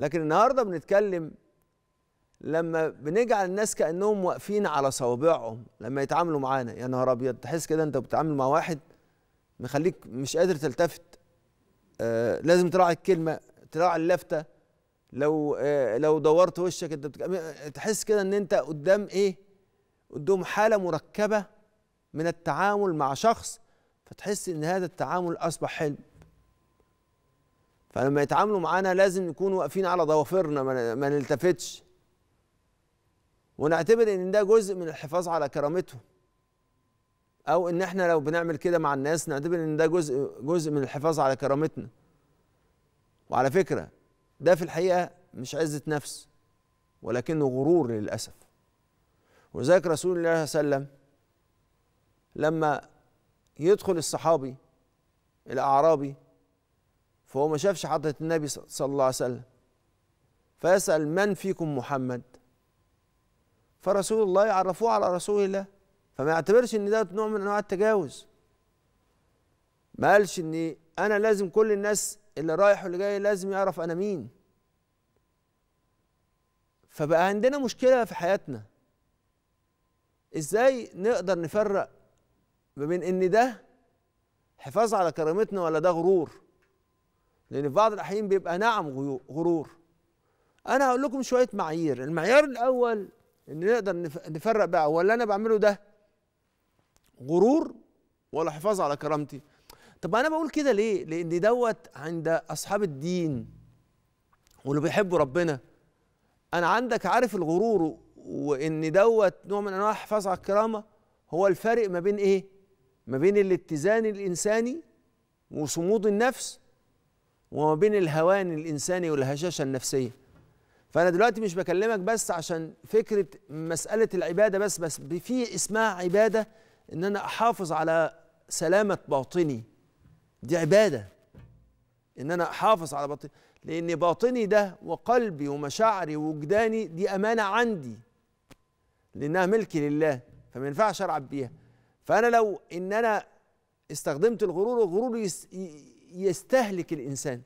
لكن النهارده بنتكلم لما بنجعل الناس كانهم واقفين على صوابعهم لما يتعاملوا معانا يا نهار ابيض تحس كده انت بتتعامل مع واحد مخليك مش قادر تلتفت آه لازم تراعي الكلمه تراعي اللفته لو آه لو دورت وشك انت بتك... تحس كده ان انت قدام ايه قدام حاله مركبه من التعامل مع شخص فتحس ان هذا التعامل اصبح حلم فلما يتعاملوا معانا لازم نكون واقفين على ضوافرنا ما نلتفتش ونعتبر ان ده جزء من الحفاظ على كرامتهم او ان احنا لو بنعمل كده مع الناس نعتبر ان ده جزء جزء من الحفاظ على كرامتنا وعلى فكره ده في الحقيقه مش عزه نفس ولكنه غرور للاسف ولذلك رسول الله صلى الله عليه وسلم لما يدخل الصحابي الاعرابي فهو ما شافش حضرة النبي صلى الله عليه وسلم فيسأل من فيكم محمد فرسول الله يعرفوه على رسول الله فما يعتبرش ان ده نوع من انواع التجاوز ما قالش ان انا لازم كل الناس اللي رايح واللي جاي لازم يعرف انا مين فبقى عندنا مشكله في حياتنا ازاي نقدر نفرق ما بين ان ده حفاظ على كرامتنا ولا ده غرور لان في بعض الاحيان بيبقى نعم غرور انا هقول لكم شويه معايير المعيار الاول ان نقدر نفرق بقى هو اللي انا بعمله ده غرور ولا حفاظ على كرامتي طب انا بقول كده ليه لان دوت عند اصحاب الدين واللي بيحبوا ربنا انا عندك عارف الغرور وان دوت نوع من انواع الحفاظ على الكرامه هو الفرق ما بين ايه ما بين الاتزان الانساني وصمود النفس وما بين الهوان الانساني والهشاشه النفسيه فانا دلوقتي مش بكلمك بس عشان فكره مساله العباده بس بس في اسمها عباده ان انا احافظ على سلامه باطني دي عباده ان انا احافظ على باطني لان باطني ده وقلبي ومشاعري ووجداني دي امانه عندي لانها ملكي لله فما ينفعش العب بيها فانا لو ان انا استخدمت الغرور والغرور يستهلك الانسان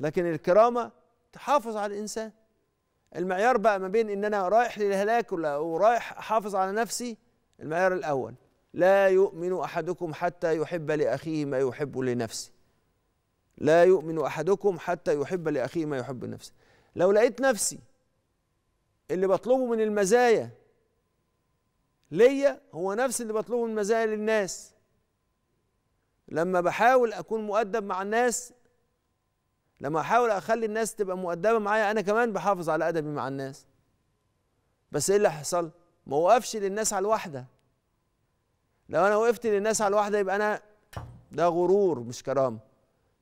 لكن الكرامه تحافظ على الانسان المعيار بقى ما بين ان انا رايح للهلاك ولا ورايح احافظ على نفسي المعيار الاول لا يؤمن احدكم حتى يحب لاخيه ما يحب لنفسه لا يؤمن احدكم حتى يحب لاخيه ما يحب لنفسه لو لقيت نفسي اللي بطلبه من المزايا ليا هو نفس اللي بطلبه من المزايا للناس لما بحاول اكون مؤدب مع الناس لما احاول اخلي الناس تبقى مؤدبه معايا انا كمان بحافظ على ادبي مع الناس بس ايه اللي هيحصل ما وقفش للناس على الواحده لو انا وقفت للناس على الواحده يبقى انا ده غرور مش كرامه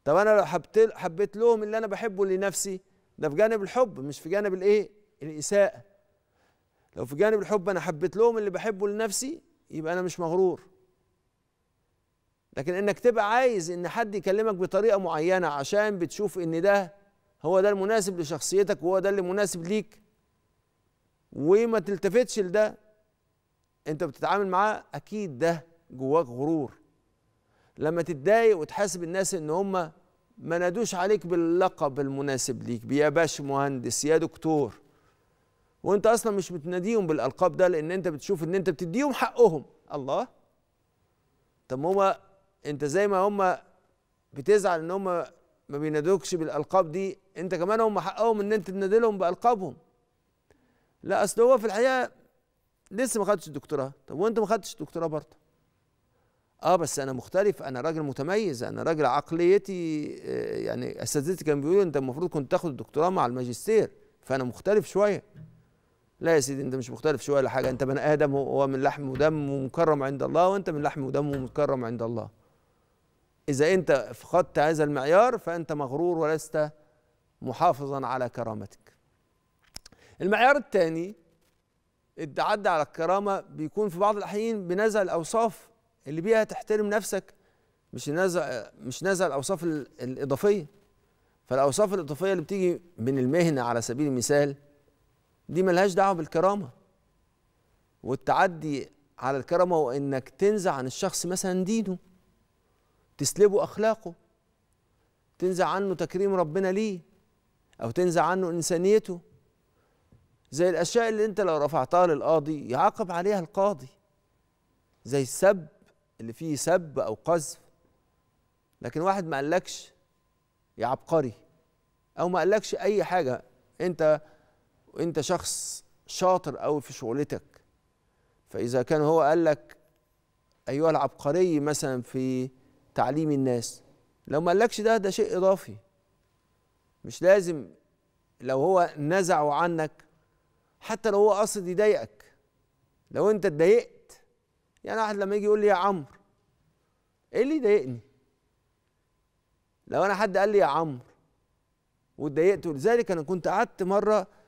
طب انا لو حبيت حبيت لهم اللي انا بحبه لنفسي ده في جانب الحب مش في جانب الايه الاساءه لو في جانب الحب انا حبيت لهم اللي بحبه لنفسي يبقى انا مش مغرور لكن انك تبقى عايز ان حد يكلمك بطريقه معينه عشان بتشوف ان ده هو ده المناسب لشخصيتك وهو ده اللي مناسب ليك وما تلتفتش لده انت بتتعامل معاه اكيد ده جواك غرور لما تتضايق وتحاسب الناس ان هم ما نادوش عليك باللقب المناسب ليك يا باش مهندس يا دكتور وانت اصلا مش بتناديهم بالالقاب ده لان انت بتشوف ان انت بتديهم حقهم الله طب هما انت زي ما هم بتزعل ان هم ما بينادوكش بالالقاب دي انت كمان هم حقهم ان انت تنادي لهم بالقابهم لا اصل هو في الحقيقه لسه ما خدتش الدكتوراه طب وانت ما خدتش الدكتوراه برضه اه بس انا مختلف انا راجل متميز انا راجل عقليتي آه، يعني اساتذتي كانوا بيقولوا انت المفروض كنت تاخد الدكتوراه مع الماجستير فانا مختلف شويه لا يا سيدي انت مش مختلف شويه ولا حاجه انت بني ادم هو من لحم ودم ومكرم عند الله وانت من لحم ودم ومكرم عند الله إذا أنت فقدت هذا المعيار فأنت مغرور ولست محافظا على كرامتك المعيار الثاني التعدي على الكرامة بيكون في بعض الأحيان بنزع الأوصاف اللي بيها تحترم نفسك مش نزع مش نزع الأوصاف الإضافية فالأوصاف الإضافية اللي بتيجي من المهنة على سبيل المثال دي ملهاش دعوة بالكرامة والتعدي على الكرامة وإنك تنزع عن الشخص مثلا دينه تسلبه أخلاقه تنزع عنه تكريم ربنا ليه أو تنزع عنه إنسانيته زي الأشياء اللي أنت لو رفعتها للقاضي يعاقب عليها القاضي زي السب اللي فيه سب أو قذف لكن واحد ما قالكش يا عبقري أو ما قالكش أي حاجة أنت أنت شخص شاطر قوي في شغلتك فإذا كان هو قال لك أيها العبقري مثلا في تعليم الناس لو ما قالكش ده ده شيء اضافي مش لازم لو هو نزعه عنك حتى لو هو قصد يضايقك لو انت اتضايقت يعني واحد لما يجي يقول لي يا عمرو ايه اللي يضايقني لو انا حد قال لي يا عمرو واتضايقت ولذلك انا كنت قعدت مره